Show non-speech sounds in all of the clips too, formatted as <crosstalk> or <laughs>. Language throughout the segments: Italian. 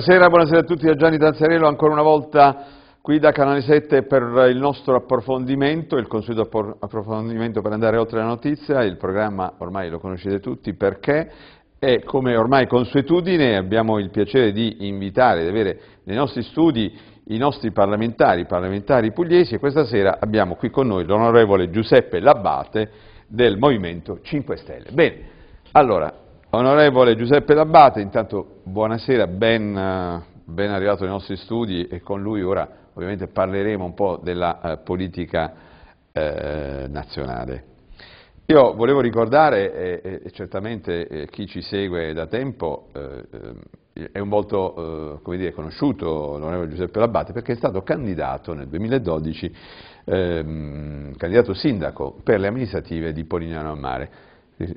Buonasera, buonasera a tutti da Gianni Tanzarello, ancora una volta qui da Canale 7 per il nostro approfondimento, il consueto approfondimento per andare oltre la notizia, il programma ormai lo conoscete tutti perché e come ormai consuetudine abbiamo il piacere di invitare, di avere nei nostri studi i nostri parlamentari, i parlamentari pugliesi e questa sera abbiamo qui con noi l'onorevole Giuseppe Labbate del Movimento 5 Stelle. Bene, allora Onorevole Giuseppe D'Abbate, intanto buonasera, ben, ben, arrivato ai nostri studi e con lui ora ovviamente parleremo un po' della eh, politica eh, nazionale. Io volevo ricordare, e eh, certamente chi ci segue da tempo eh, eh, è un volto eh, dire, conosciuto l'onorevole Giuseppe D'Abbate perché è stato candidato nel 2012, ehm, candidato sindaco per le amministrative di Polignano a Mare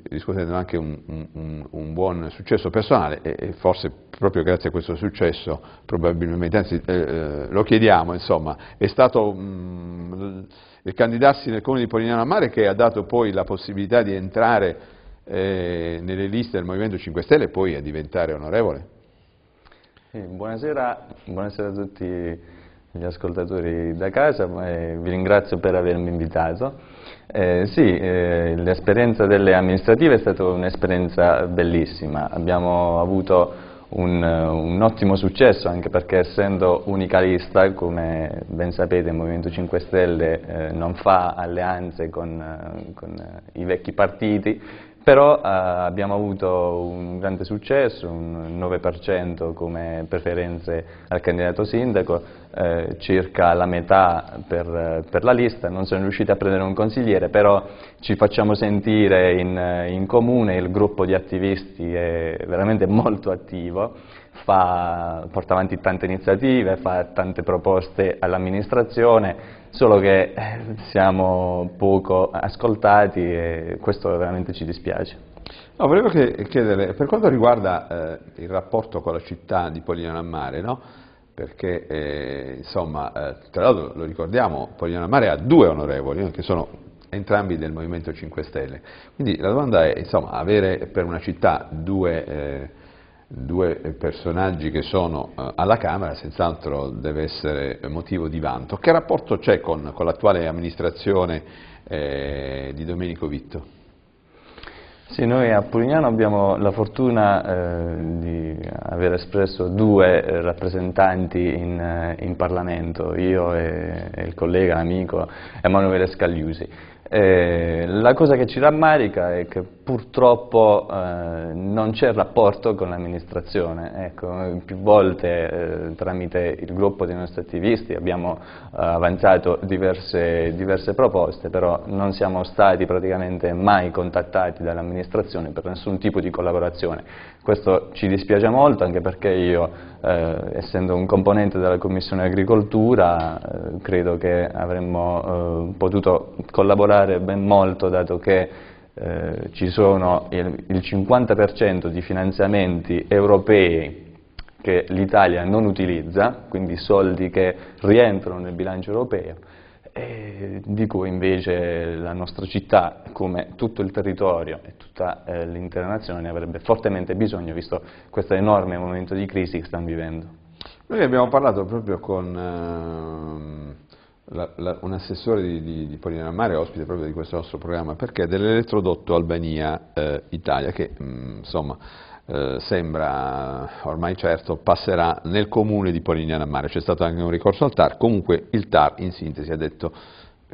riscuotendo anche un, un, un, buon successo personale e, forse proprio grazie a questo successo probabilmente, anzi eh, eh lo chiediamo insomma, è stato mh, mm, il candidarsi nel comune di Polignano a Mare che ha dato poi la possibilità di entrare eh, nelle liste del Movimento 5 Stelle e poi a diventare onorevole? Sì, buonasera, buonasera a tutti gli ascoltatori da casa, eh, vi ringrazio per avermi invitato. Eh, sì, eh, l'esperienza delle amministrative è stata un'esperienza bellissima, abbiamo avuto un, un, ottimo successo anche perché essendo unicalista, come ben sapete il Movimento 5 Stelle eh, non fa alleanze con, eh, con eh, i vecchi partiti però eh, abbiamo avuto un grande successo, un 9% come preferenze al candidato sindaco, eh, circa la metà per, per, la lista, non sono riusciti a prendere un consigliere, però ci facciamo sentire in, in comune, il gruppo di attivisti è veramente <laughs> molto attivo, fa, porta avanti tante iniziative, fa tante proposte all'amministrazione, solo che eh, siamo poco ascoltati e questo veramente ci dispiace. No, volevo chiedere, per quanto riguarda eh, il rapporto con la città di Pogliano a Mare, no? perché eh, insomma, eh, tra l'altro lo ricordiamo, Pogliano a Mare ha due onorevoli, eh, che sono entrambi del Movimento 5 Stelle. Quindi la domanda è, insomma, avere per una città due eh, due personaggi che sono eh, alla Camera, senz'altro deve essere motivo di vanto. Che rapporto c'è con, con l'attuale amministrazione eh, di Domenico Vitto? Sì, noi a Polignano abbiamo la fortuna eh, di aver espresso due eh, rappresentanti in, eh, in, Parlamento, io e, e il collega, amico Emanuele Scagliusi. la cosa che ci rammarica è che purtroppo eh, non c'è rapporto con l'amministrazione, ecco, più volte eh, tramite il gruppo dei nostri attivisti abbiamo eh, avanzato diverse, diverse, proposte, però non siamo stati praticamente mai contattati dall'amministrazione per nessun tipo di collaborazione. Questo ci dispiace molto anche perché io, eh, essendo un componente della Commissione Agricoltura, eh, credo che avremmo eh, potuto collaborare ben molto dato che eh, ci sono il, il 50% di finanziamenti europei che l'Italia non utilizza, quindi soldi che rientrano nel bilancio europeo, di cui invece la nostra città, come tutto il territorio e tutta eh, l'intera nazione, avrebbe fortemente bisogno, visto questo enorme momento di crisi che stanno vivendo. Noi abbiamo parlato proprio con... Eh, la, la, un assessore di, di, di Polina Mare, ospite proprio di questo nostro programma, perché dell'elettrodotto Albania-Italia, eh, che mh, mm, insomma eh, sembra ormai certo passerà nel comune di Polignano a Mare, c'è stato anche un ricorso al TAR, comunque il TAR in sintesi ha detto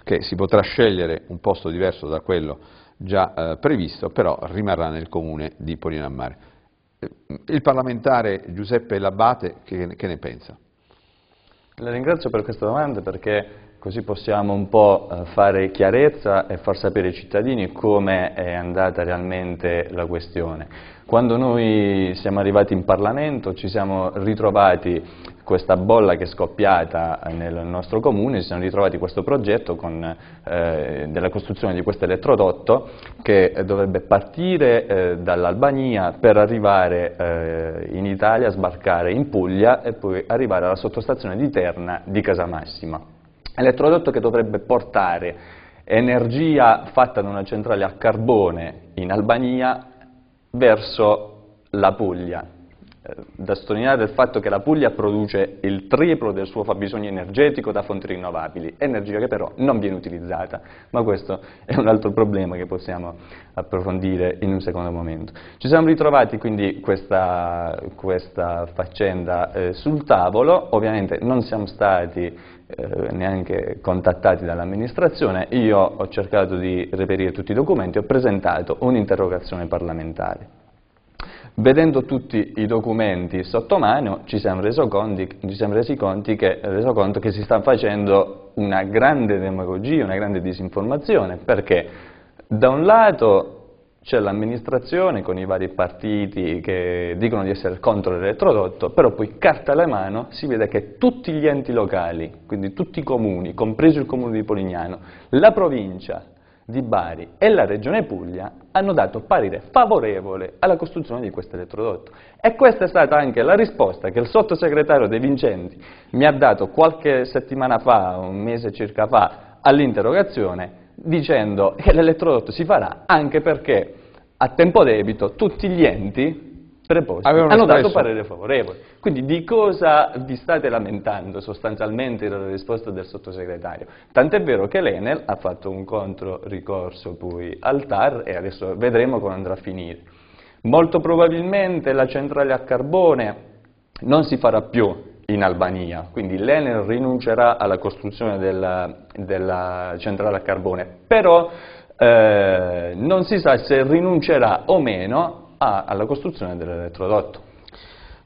che si potrà scegliere un posto diverso da quello già eh, previsto, però rimarrà nel comune di Polignano a Mare. Eh, il parlamentare Giuseppe Labate che, che ne pensa? La ringrazio per questa domanda perché Così possiamo un po' eh, fare chiarezza e far sapere ai cittadini come è andata realmente la questione. Quando noi siamo arrivati in Parlamento ci siamo ritrovati questa bolla che è scoppiata nel nostro comune, si sono ritrovati questo progetto con, eh, della costruzione di questo elettrodotto che dovrebbe partire eh, dall'Albania per arrivare eh, in Italia, sbarcare in Puglia e poi arrivare alla sottostazione di Terna di Casamassima. Elettrodotto che dovrebbe portare energia fatta da una centrale a carbone in Albania verso la Puglia, eh, da sottolineare il fatto che la Puglia produce il triplo del suo fabbisogno energetico da fonti rinnovabili, energia che però non viene utilizzata, ma questo è un altro problema che possiamo approfondire in un secondo momento. Ci siamo ritrovati quindi questa, questa faccenda eh, sul tavolo, ovviamente non siamo stati eh, neanche contattati dall'amministrazione, io ho cercato di reperire tutti i documenti, e ho presentato un'interrogazione parlamentare. Vedendo tutti i documenti sotto mano ci siamo, conti, ci siamo resi che, reso conto che si sta facendo una grande demagogia, una grande disinformazione, perché da un lato c'è l'amministrazione con i vari partiti che dicono di essere contro l'elettrodotto, però poi carta alla mano si vede che tutti gli enti locali, quindi tutti i comuni, compreso il comune di Polignano, la provincia, di Bari e la Regione Puglia hanno dato parere favorevole alla costruzione di questo elettrodotto. E questa è stata anche la risposta che il sottosegretario De Vincenti mi ha dato qualche settimana fa, un mese circa fa, all'interrogazione, dicendo che l'elettrodotto si farà anche perché a tempo debito tutti gli enti preposti Avevano hanno espresso. dato parere favorevole. Quindi di cosa vi state lamentando sostanzialmente era la risposta del sottosegretario? Tant'è vero che l'Enel ha fatto un contro ricorso poi al TAR e adesso vedremo come andrà a finire. Molto probabilmente la centrale a carbone non si farà più in Albania, quindi l'Enel rinuncerà alla costruzione della, della centrale a carbone, però eh, non si sa se rinuncerà o meno a, alla costruzione dell'elettrodotto.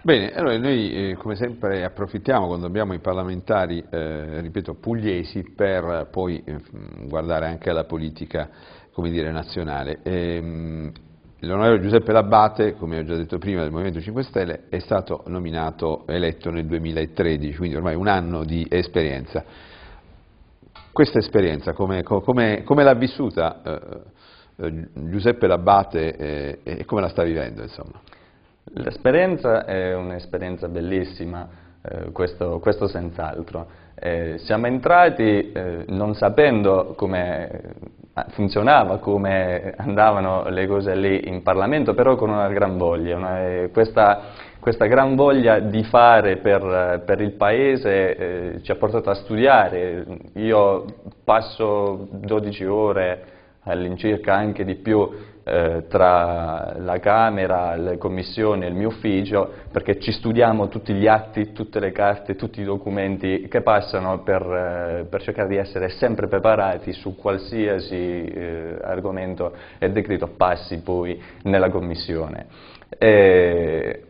Bene, allora noi eh, come sempre approfittiamo quando abbiamo i parlamentari, eh, ripeto, pugliesi per poi eh, guardare anche alla politica, come dire, nazionale. Ehm, l'onorevole Giuseppe Labbate, come ho già detto prima, del Movimento 5 Stelle, è stato nominato, eletto nel 2013, quindi ormai un anno di esperienza. Questa esperienza, come, come, come l'ha vissuta? Eh, eh, Giuseppe Labbate, eh, e come la sta vivendo? L'esperienza è un'esperienza bellissima, eh, questo, questo senz'altro. Eh, siamo entrati eh, non sapendo come eh, funzionava, come andavano le cose lì in Parlamento, però con una gran voglia, una, questa, questa, gran voglia di fare per, per il Paese ci ha portato a studiare. Io passo 12 ore all'incirca anche di più eh, tra la Camera, le commissioni e il mio ufficio, perché ci studiamo tutti gli atti, tutte le carte, tutti i documenti che passano per, eh, per cercare di essere sempre preparati su qualsiasi eh, argomento e decreto passi poi nella commissione. E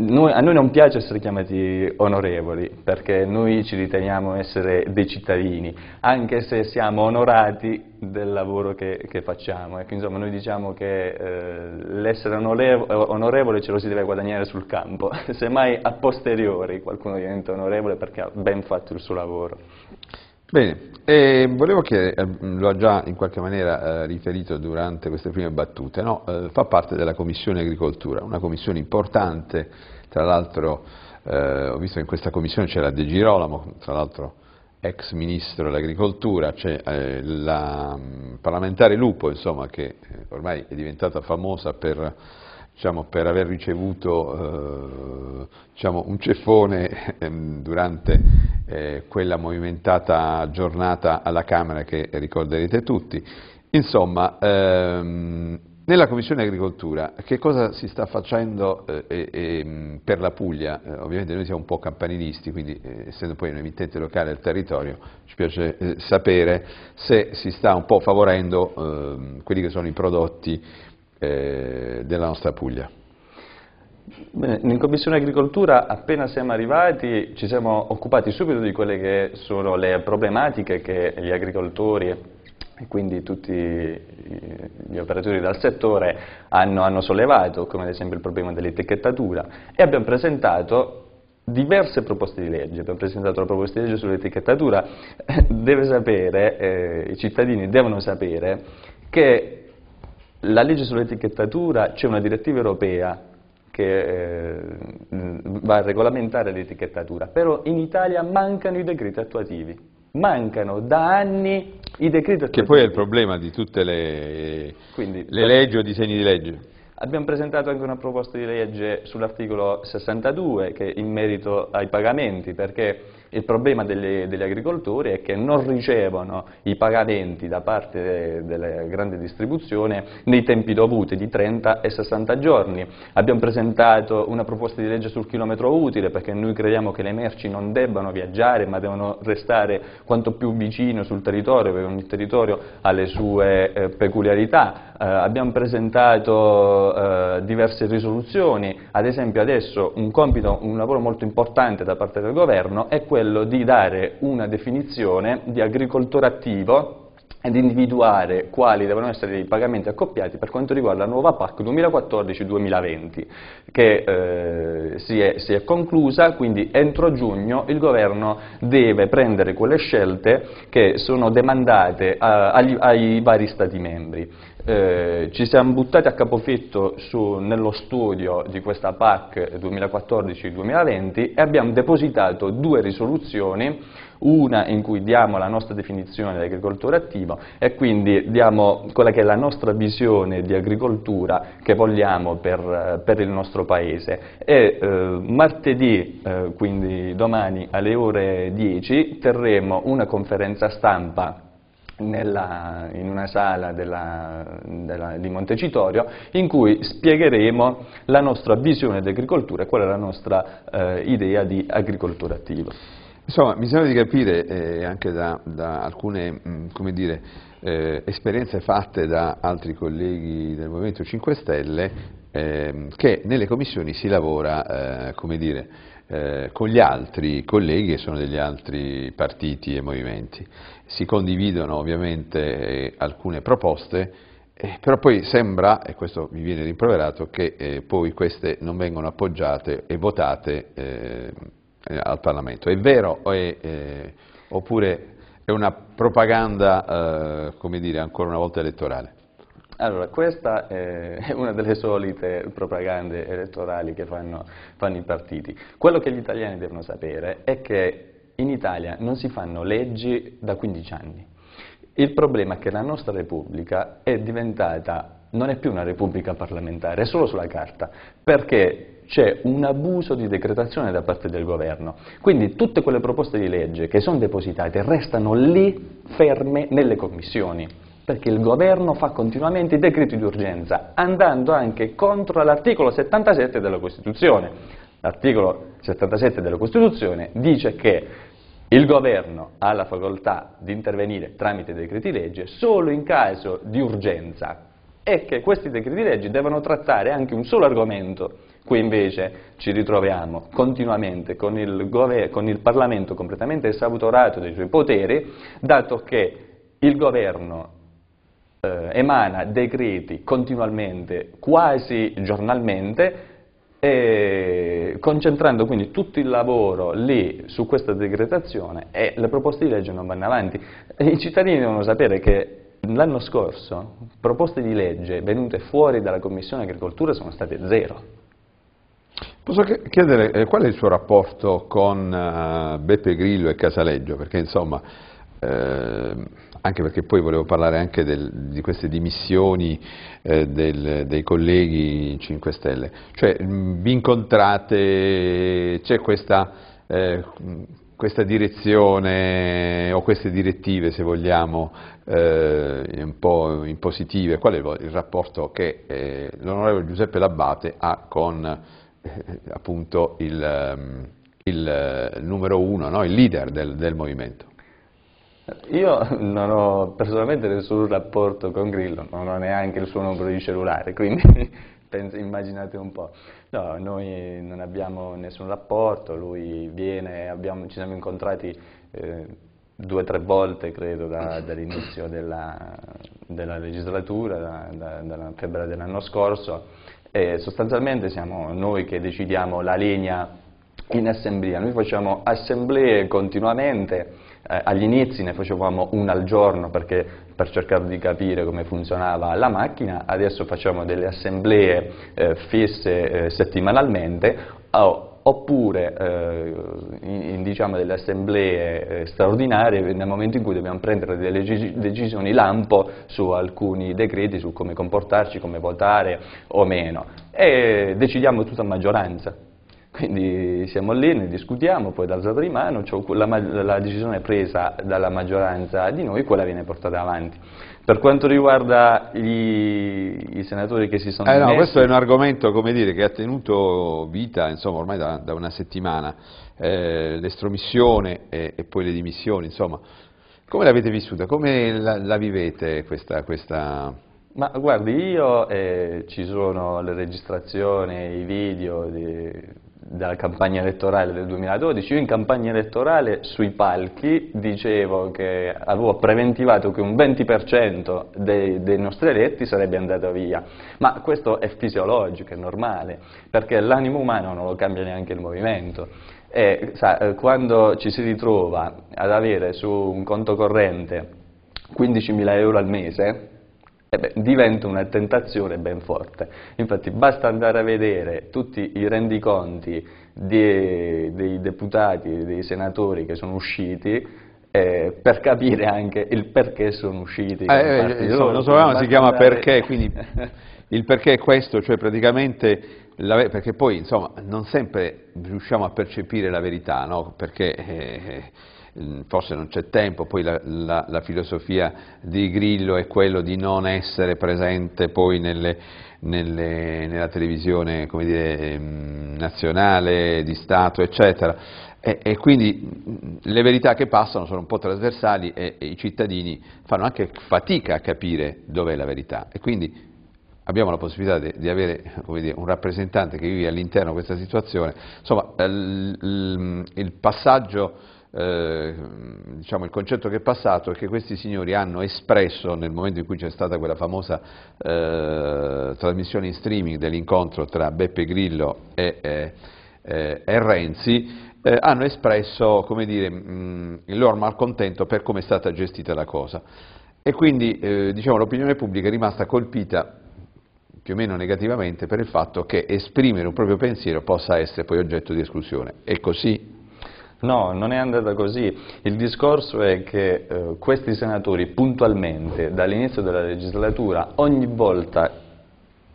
noi, a noi non piace essere chiamati onorevoli, perché noi ci riteniamo essere dei cittadini, anche se siamo onorati del lavoro che, che facciamo. Ecco, insomma, noi diciamo che eh, l'essere onorevole ce lo si deve guadagnare sul campo, <laughs> semmai a posteriori qualcuno diventa onorevole perché ha ben fatto il suo lavoro. Bene, eh, volevo chiedere, eh, lo ha già in qualche maniera eh, riferito durante queste prime battute, no? Eh, fa parte della Commissione Agricoltura, una commissione importante, tra l'altro ho visto che in questa commissione c'era De Girolamo, tra l'altro ex ministro dell'agricoltura, c'è cioè, la mm, parlamentare Lupo insomma, che ormai è diventata famosa per diciamo, per aver ricevuto eh, diciamo, un ceffone ehm, durante eh, quella movimentata giornata alla Camera che ricorderete tutti. Insomma, ehm, nella Commissione Agricoltura che cosa si sta facendo eh, eh, per la Puglia? Eh, ovviamente noi siamo un po' campanilisti, quindi eh, essendo poi un emittente locale del territorio ci piace eh, sapere se si sta un po' favorendo ehm, quelli che sono i prodotti eh, della nostra Puglia. Bene, in Commissione Agricoltura appena siamo arrivati ci siamo occupati subito di quelle che sono le problematiche che gli agricoltori e quindi tutti gli operatori del settore hanno, hanno sollevato, come ad esempio il problema dell'etichettatura, e abbiamo presentato diverse proposte di legge, abbiamo presentato la proposta di legge sull'etichettatura, <laughs> deve sapere, eh, i cittadini devono sapere che la legge sull'etichettatura, c'è una direttiva europea che eh, va a regolamentare l'etichettatura, però in Italia mancano i decreti attuativi, mancano da anni i decreti attuativi. Che poi è il problema di tutte le, Quindi, le leggi o disegni di legge. Abbiamo presentato anche una proposta di legge sull'articolo 62 che in merito ai pagamenti, perché il problema delle, degli agricoltori è che non ricevono i pagamenti da parte della grande distribuzione nei tempi dovuti di 30 e 60 giorni. Abbiamo presentato una proposta di legge sul chilometro utile perché noi crediamo che le merci non debbano viaggiare ma devono restare quanto più vicino sul territorio perché ogni territorio ha le sue eh, peculiarità. Eh, abbiamo presentato eh, diverse risoluzioni, ad esempio adesso un compito, un lavoro molto importante da parte del governo è quello quello di dare una definizione di agricoltore attivo ed individuare quali devono essere i pagamenti accoppiati per quanto riguarda la nuova PAC 2014-2020 che eh, si, è, si, è, conclusa, quindi entro giugno il governo deve prendere quelle scelte che sono demandate a, eh, agli, ai vari stati membri. Eh, ci siamo buttati a capofitto su, nello studio di questa PAC 2014-2020 e abbiamo depositato due risoluzioni una in cui diamo la nostra definizione di agricoltore attivo e quindi diamo quella che è la nostra visione di agricoltura che vogliamo per, per il nostro paese. E eh, martedì, eh, quindi domani alle ore 10, terremo una conferenza stampa nella, in una sala della, della, di Montecitorio in cui spiegheremo la nostra visione di agricoltura e qual è la nostra eh, idea di agricoltura attiva. Insomma, mi sembra di capire eh, anche da, da alcune mh, mm, dire, eh, esperienze fatte da altri colleghi del Movimento 5 Stelle eh, che nelle commissioni si lavora eh, dire, eh, con gli altri colleghi che sono degli altri partiti e movimenti. Si condividono ovviamente eh, alcune proposte, però poi sembra, e questo mi viene rimproverato, che poi queste non vengono appoggiate e votate ehm, eh, al Parlamento. È vero è, eh, oppure è una propaganda, eh, come dire, ancora una volta elettorale? Allora, questa è una delle solite propagande elettorali che fanno, fanno i partiti. Quello che gli italiani devono sapere è che in Italia non si fanno leggi da 15 anni. Il problema è che la nostra Repubblica è diventata, non è più una Repubblica parlamentare, è solo sulla carta, perché c'è un abuso di decretazione da parte del governo. Quindi tutte quelle proposte di legge che sono depositate restano lì ferme nelle commissioni perché il governo fa continuamente i decreti di urgenza, andando anche contro l'articolo 77 della Costituzione. L'articolo 77 della Costituzione dice che il governo ha la facoltà di intervenire tramite decreti legge solo in caso di urgenza e che questi decreti legge devono trattare anche un solo argomento Qui invece ci ritroviamo continuamente con il, con il Parlamento completamente esautorato dei suoi poteri, dato che il governo eh, emana decreti continuamente, quasi giornalmente, e concentrando quindi tutto il lavoro lì su questa decretazione e le proposte di legge non vanno avanti. I cittadini devono sapere che l'anno scorso proposte di legge venute fuori dalla Commissione Agricoltura sono state zero. Posso chiedere eh, qual è il suo rapporto con eh, Beppe Grillo e Casaleggio? Perché insomma, eh, anche perché poi volevo parlare anche del, di queste dimissioni eh, del, dei colleghi 5 Stelle. Cioè, mh, mm, vi incontrate, c'è questa, eh, questa, direzione o queste direttive, se vogliamo, eh, un po' in positive? Qual è il, il rapporto che l'onorevole Giuseppe Labbate ha con eh, appunto il, ehm, il eh, numero uno, no? il leader del, del movimento. Io non ho personalmente nessun rapporto con Grillo, non ho neanche il suo numero di cellulare, quindi <laughs> penso, immaginate un po'. No, noi non abbiamo nessun rapporto, lui viene, abbiamo, ci siamo incontrati eh, due o tre volte credo da, dall'inizio della, della, legislatura, da, da, da febbraio dell'anno scorso eh, sostanzialmente siamo noi che decidiamo la linea in assemblea, noi facciamo assemblee continuamente, eh, agli inizi ne facevamo una al giorno perché, per cercare di capire come funzionava la macchina, adesso facciamo delle assemblee eh, fisse eh, settimanalmente o oh, oppure eh, in, in, diciamo, delle assemblee eh, straordinarie nel momento in cui dobbiamo prendere delle decisioni lampo su alcuni decreti, su come comportarci, come votare o meno, e decidiamo tutta a maggioranza. Quindi siamo lì, ne discutiamo, poi d'alzata di mano, cioè la, la decisione presa dalla maggioranza di noi, quella viene portata avanti. Per quanto riguarda gli, i senatori che si sono eh no, questo è un argomento dire, che ha tenuto vita insomma, ormai da, da, una settimana, eh, l'estromissione e, e, poi le dimissioni, insomma. Come l'avete vissuta? Come la, la vivete questa, questa, Ma guardi, io eh, ci sono le registrazioni, i video di dalla campagna elettorale del 2012, io in campagna elettorale sui palchi dicevo che avevo preventivato che un 20% dei, dei, nostri eletti sarebbe andato via, ma questo è fisiologico, è normale, perché l'animo umano non lo cambia neanche il movimento. E, sa, eh, quando ci si ritrova ad avere su un conto corrente 15.000 euro al mese, eh beh, diventa una tentazione ben forte. Infatti basta andare a vedere tutti i rendiconti dei, dei deputati, dei senatori che sono usciti, eh, per capire anche il perché sono usciti. Eh, eh, insomma, non sapevamo, si chiama perché, quindi il perché è questo, cioè praticamente, la, perché poi insomma non sempre riusciamo a percepire la verità, no? perché eh, eh, Mm, forse non c'è tempo, poi la, la, la, filosofia di Grillo è quello di non essere presente poi nelle, nelle, nella televisione dire, mm, nazionale, di Stato, eccetera. E, e, quindi mm, le verità che passano sono un po' trasversali e, e i cittadini fanno anche fatica a capire dov'è la verità. E quindi abbiamo la possibilità di, di avere dire, un rappresentante che vive all'interno di questa situazione. Insomma, il, il passaggio eh, diciamo, il concetto che è passato è che questi signori hanno espresso nel momento in cui c'è stata quella famosa eh, trasmissione in streaming dell'incontro tra Beppe Grillo e, e, eh, e Renzi, eh, hanno espresso dire, mh, il loro malcontento per come è stata gestita la cosa. E quindi eh, diciamo, l'opinione pubblica è rimasta colpita più o meno negativamente per il fatto che esprimere un proprio pensiero possa essere poi oggetto di esclusione. È così Certo. No, non è andata così. Il discorso è che eh, questi senatori puntualmente, dall'inizio della legislatura, ogni volta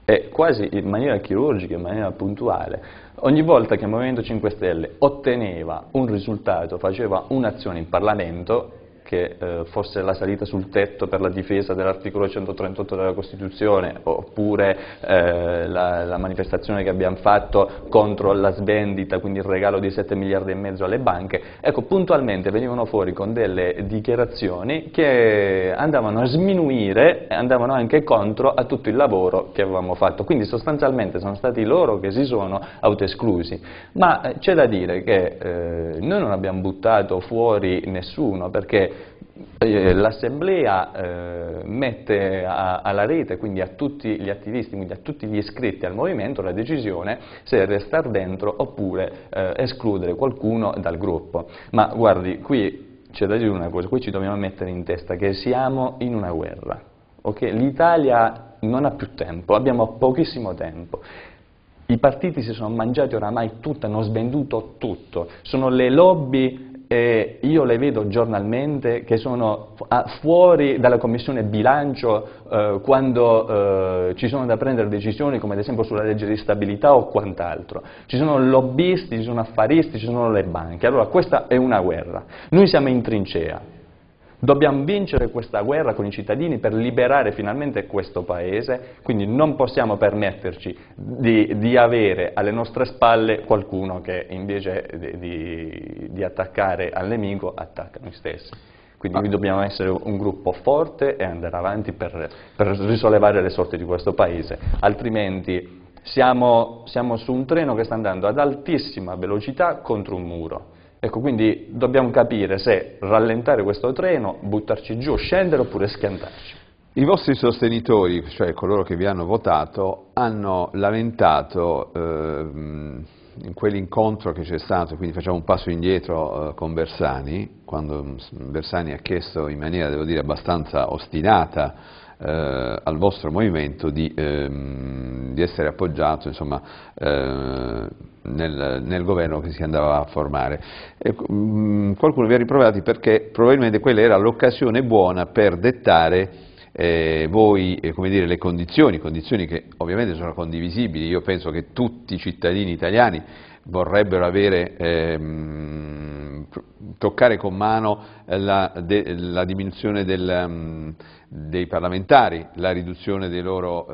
e quasi in maniera chirurgica, in maniera puntuale, ogni volta che il Movimento 5 Stelle otteneva un risultato, faceva un'azione in Parlamento, che eh, fosse la salita sul tetto per la difesa dell'articolo 138 della Costituzione oppure eh, la, la, manifestazione che abbiamo fatto contro la svendita, quindi il regalo di 7 miliardi e mezzo alle banche, ecco puntualmente venivano fuori con delle dichiarazioni che andavano a sminuire e andavano anche contro a tutto il lavoro che avevamo fatto, quindi sostanzialmente sono stati loro che si sono autoesclusi, ma eh, c'è da dire che eh, noi non abbiamo buttato fuori nessuno perché eh, l'assemblea eh, mette a, alla rete, quindi a tutti gli attivisti, quindi a tutti gli iscritti al movimento, la decisione se restare dentro oppure eh, escludere qualcuno dal gruppo. Ma guardi, qui c'è da dire una cosa, qui ci dobbiamo mettere in testa che siamo in una guerra, okay? l'Italia non ha più tempo, abbiamo pochissimo tempo. I partiti si sono mangiati oramai tutto, hanno svenduto tutto, sono le lobby eh, io le vedo giornalmente che sono fuori dalla commissione bilancio eh, quando eh, ci sono da prendere decisioni come ad esempio sulla legge di stabilità o quant'altro. Ci sono lobbisti, ci sono affaristi, ci sono le banche. Allora questa è una guerra. Noi siamo in trincea. Dobbiamo vincere questa guerra con i cittadini per liberare finalmente questo paese, quindi non possiamo permetterci di, di avere alle nostre spalle qualcuno che invece di, di, di attaccare al nemico attacca noi stessi. Quindi noi dobbiamo essere un gruppo forte e andare avanti per, per risollevare le sorti di questo paese, altrimenti siamo, siamo su un treno che sta andando ad altissima velocità contro un muro. Ecco, quindi dobbiamo capire se rallentare questo treno, buttarci giù, scendere oppure schiantarci. I vostri sostenitori, cioè coloro che vi hanno votato, hanno lamentato eh, in quell'incontro che c'è stato, quindi facciamo un passo indietro eh, con Bersani, quando mm, Bersani ha chiesto in maniera, devo dire, abbastanza ostinata eh, al vostro movimento di, ehm, di essere appoggiato insomma, eh, nel, nel, governo che si andava a formare. E, ecco, mh, mm, qualcuno vi ha riprovati perché probabilmente quella era l'occasione buona per dettare eh, voi eh, dire, le condizioni, condizioni che ovviamente sono condivisibili, io penso che tutti i cittadini italiani vorrebbero avere, ehm, toccare con mano eh, la, de, la diminuzione del, um, dei parlamentari, la riduzione dei loro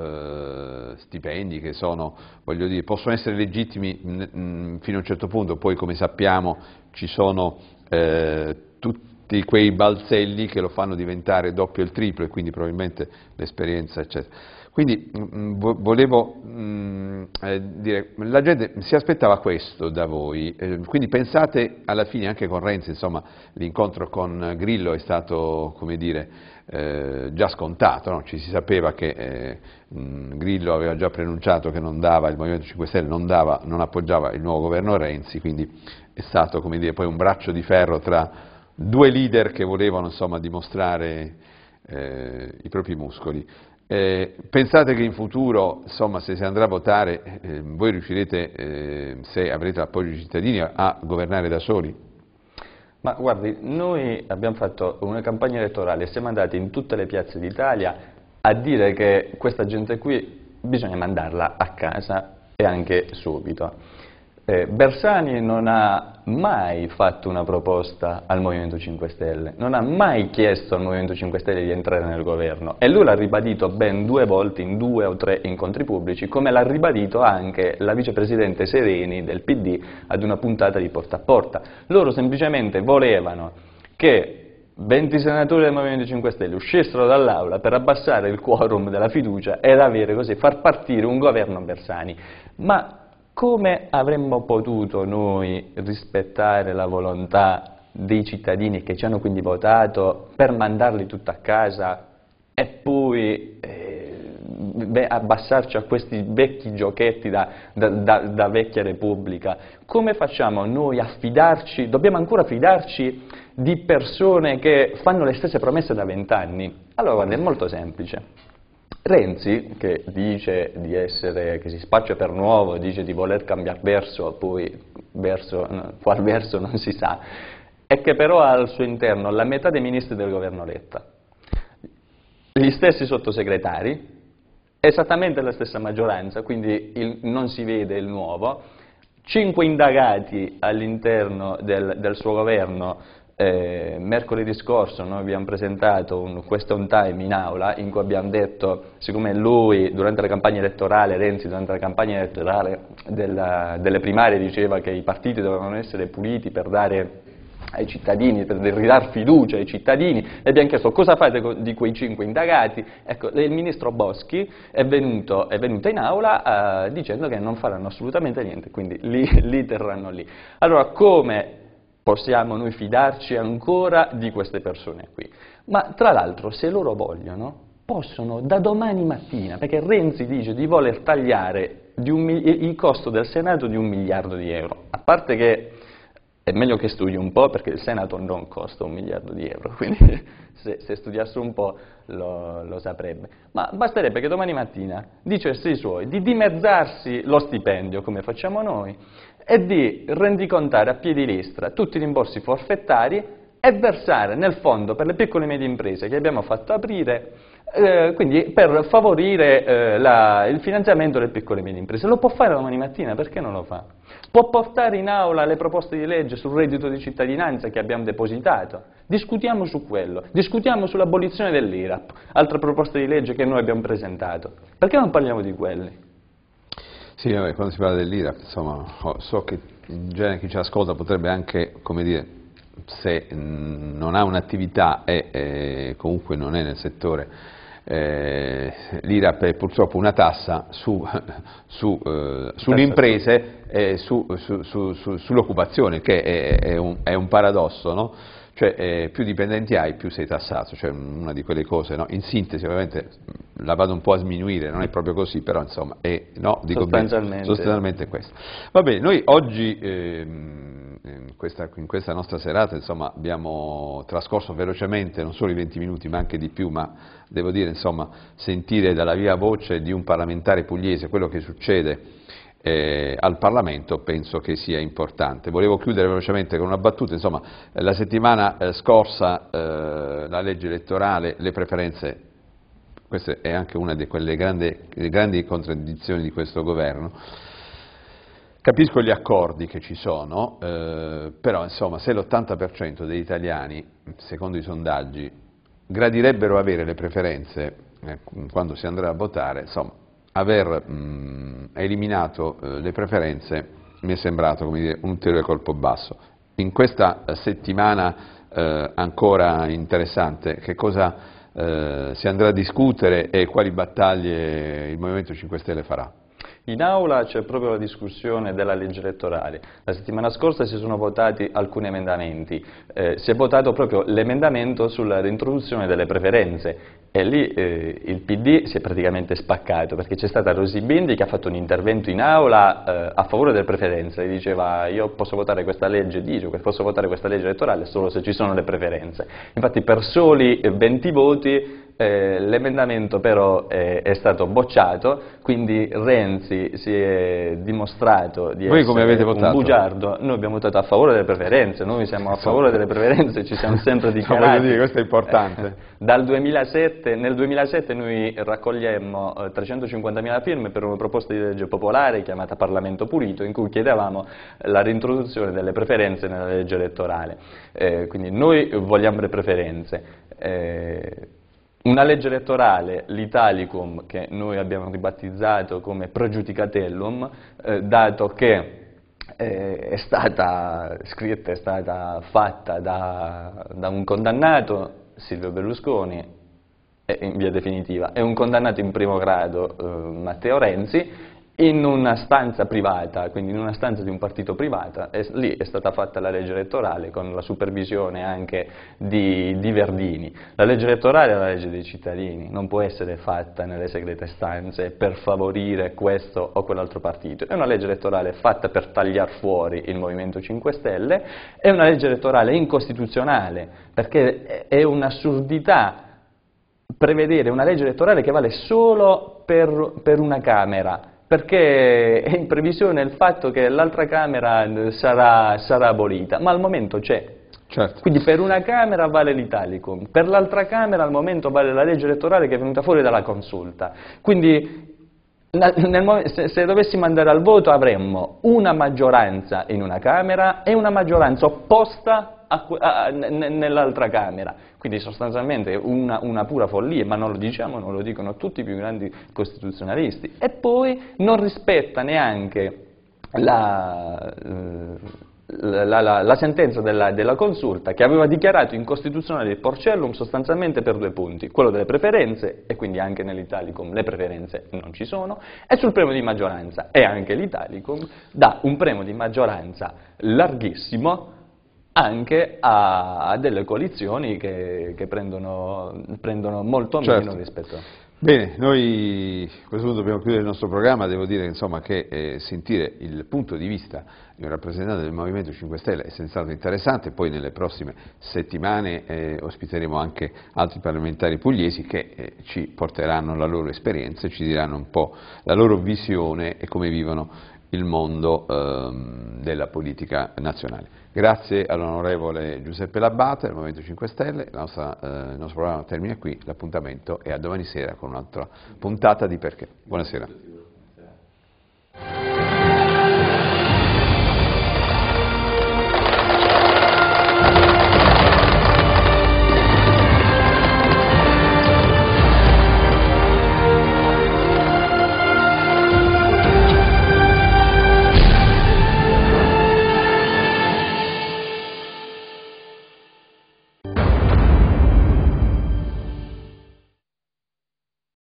eh, stipendi che sono, voglio dire, possono essere legittimi mh, mm, mm, fino a un certo punto, poi come sappiamo ci sono eh, tutti quei balzelli che lo fanno diventare doppio e triplo e quindi probabilmente l'esperienza eccetera. Quindi mh, mm, mm, volevo mh, mm, eh, dire, la gente si aspettava questo da voi, eh, quindi pensate alla fine anche con Renzi, insomma l'incontro con Grillo è stato, come dire, eh, già scontato, no? ci si sapeva che mh, eh, Grillo aveva già preannunciato che non dava, il Movimento 5 Stelle non, dava, non appoggiava il nuovo governo Renzi, quindi è stato, come dire, poi un braccio di ferro tra due leader che volevano, insomma, dimostrare eh, i propri muscoli. Eh, pensate che in futuro, insomma, se si andrà a votare, eh, voi riuscirete, eh, se avrete l'appoggio dei cittadini, a governare da soli? Ma guardi, noi abbiamo fatto una campagna elettorale, siamo andati in tutte le piazze d'Italia a dire che questa gente qui bisogna mandarla a casa e anche subito. Eh, Bersani non ha mai fatto una proposta al Movimento 5 Stelle, non ha mai chiesto al Movimento 5 Stelle di entrare nel governo e lui l'ha ribadito ben due volte in due o tre incontri pubblici, come l'ha ribadito anche la vicepresidente Sereni del PD ad una puntata di porta a porta. Loro semplicemente volevano che 20 senatori del Movimento 5 Stelle uscissero dall'aula per abbassare il quorum della fiducia ed avere così, far partire un governo Bersani. Ma come avremmo potuto noi rispettare la volontà dei cittadini che ci hanno quindi votato per mandarli tutti a casa e poi eh, beh, abbassarci a questi vecchi giochetti da, da, da, da, vecchia Repubblica? Come facciamo noi a fidarci, dobbiamo ancora fidarci di persone che fanno le stesse promesse da vent'anni? Allora guarda, è molto semplice. Renzi, che dice di essere, che si spaccia per nuovo, dice di voler cambiare verso, poi verso, no, qual verso non si sa, e che però ha al suo interno la metà dei ministri del governo Letta, gli stessi sottosegretari, esattamente la stessa maggioranza, quindi il, non si vede il nuovo, cinque indagati all'interno del, del suo governo, eh, mercoledì scorso noi abbiamo presentato un question time in aula in cui abbiamo detto, siccome lui durante la campagna elettorale, Renzi durante la campagna elettorale della, delle primarie diceva che i partiti dovevano essere puliti per dare ai cittadini, per ridare fiducia ai cittadini, e abbiamo chiesto cosa fate di quei cinque indagati. Ecco, il ministro Boschi è venuto, è venuto in aula eh, dicendo che non faranno assolutamente niente, quindi li, <laughs> li terranno lì. Allora, come possiamo noi fidarci ancora di queste persone qui. Ma tra l'altro se loro vogliono possono da domani mattina, perché Renzi dice di voler tagliare di il costo del Senato di un miliardo di euro, a parte che è meglio che studi un po' perché il Senato non costa un miliardo di euro, <laughs> quindi se, se studiasse un po' lo, lo, saprebbe. Ma basterebbe che domani mattina dicesse i suoi di dimezzarsi lo stipendio, come facciamo noi, e di rendicontare a piedi listra tutti i rimborsi forfettari e versare nel fondo per le piccole e medie imprese che abbiamo fatto aprire, eh, quindi per favorire eh, la, il finanziamento delle piccole e medie imprese. Lo può fare domani mattina, perché non lo fa? Può portare in aula le proposte di legge sul reddito di cittadinanza che abbiamo depositato? Discutiamo su quello, discutiamo sull'abolizione dell'IRAP, altra proposta di legge che noi abbiamo presentato. Perché non parliamo di quelli? Sì, vabbè, quando si parla dell'Iraq, insomma, oh, so che in genere chi ci ascolta potrebbe anche, come dire, se mm, non ha un'attività e, e comunque non è nel settore eh, l'IRAP è purtroppo una tassa su, <laughs> su, eh, sulle imprese e su, sull'occupazione, che è, è, un, è un paradosso. No? Cioè, eh, più dipendenti hai, più sei tassato, cioè mm, una di quelle cose, no? In sintesi, ovviamente, mm, la vado un po' a sminuire, non è proprio così, però insomma, è, no, dico sostanzialmente. Bene, sostanzialmente questo. Va bene, noi oggi... Ehm, in questa, in questa, nostra serata insomma, abbiamo trascorso velocemente non solo i 20 minuti ma anche di più, ma devo dire insomma, sentire dalla via voce di un parlamentare pugliese quello che succede eh, al Parlamento penso che sia importante. Volevo chiudere velocemente con una battuta, insomma la settimana eh, scorsa eh, la legge elettorale, le preferenze, questa è anche una di quelle grandi, grandi contraddizioni di questo governo, Capisco gli accordi che ci sono, eh, però insomma, se l'80% degli italiani, secondo i sondaggi, gradirebbero avere le preferenze eh, quando si andrà a votare, insomma, aver mh, mm, eliminato eh, le preferenze mi è sembrato dire, un ulteriore colpo basso. In questa eh, settimana eh, ancora interessante, che cosa eh, si andrà a discutere e quali battaglie il Movimento 5 Stelle farà? In aula c'è proprio la discussione della legge elettorale. La settimana scorsa si sono votati alcuni emendamenti. Eh, si è votato proprio l'emendamento sulla reintroduzione delle preferenze e lì eh, il PD si è praticamente spaccato perché c'è stata Rosi Bindi che ha fatto un intervento in aula eh, a favore delle preferenze e diceva io posso votare questa legge, dice, posso votare questa legge elettorale solo se ci sono le preferenze. Infatti per soli 20 eh, voti eh, l'emendamento però eh, è stato bocciato, quindi Renzi si è dimostrato di Voi essere un bugiardo. Noi abbiamo votato a favore delle preferenze, noi siamo a esatto. favore delle preferenze, ci siamo sempre <laughs> dichiarati. dire, questo è importante. <laughs> Dal 2007, nel 2007 noi raccogliemmo 350.000 eh, firme per una proposta di legge popolare chiamata Parlamento Pulito, in cui chiedevamo la reintroduzione delle preferenze nella legge elettorale. Eh, quindi noi vogliamo le preferenze. Eh, una legge elettorale, l'Italicum, che noi abbiamo ribattizzato come pregiudicatellum, eh, dato che eh, è stata scritta, è stata fatta da, da un condannato, Silvio Berlusconi, eh, in via definitiva, è un condannato in primo grado eh, Matteo Renzi, in una stanza privata, quindi in una stanza di un partito privata, e lì è stata fatta la legge elettorale con la supervisione anche di, di, Verdini. La legge elettorale è la legge dei cittadini, non può essere fatta nelle segrete stanze per favorire questo o quell'altro partito, è una legge elettorale fatta per tagliare fuori il Movimento 5 Stelle, è una legge elettorale incostituzionale perché è un'assurdità prevedere una legge elettorale che vale solo per, per una Camera perché è in previsione il fatto che l'altra Camera eh, sarà, sarà abolita, ma al momento c'è. Certo. Quindi per una Camera vale l'Italicum, per l'altra Camera al momento vale la legge elettorale che è venuta fuori dalla consulta. Quindi nel, se, se, dovessimo andare al voto avremmo una maggioranza in una Camera e una maggioranza opposta nell'altra Camera. Quindi sostanzialmente una, una pura follia, ma non lo diciamo, non lo dicono tutti i più grandi costituzionalisti. E poi non rispetta neanche la... Eh, la, la, la, sentenza della, della, consulta che aveva dichiarato incostituzionale il porcellum sostanzialmente per due punti, quello delle preferenze e quindi anche nell'Italicum le preferenze non ci sono e sul premio di maggioranza e anche l'Italicum dà un premio di maggioranza larghissimo anche a delle coalizioni che, che prendono, prendono, molto certo. meno rispetto a... Bene, noi a questo punto dobbiamo chiudere il nostro programma, devo dire insomma, che eh, sentire il punto di vista di un rappresentante del Movimento 5 Stelle è senz'altro interessante, poi nelle prossime settimane eh, ospiteremo anche altri parlamentari pugliesi che eh, ci porteranno la loro esperienza, ci diranno un po' la loro visione e come vivono il mondo ehm, della politica nazionale. Grazie all'onorevole Giuseppe Labbate del Movimento 5 Stelle, nostra, eh, il nostro programma termina qui, l'appuntamento è a domani sera con un'altra puntata di Perché. Buonasera.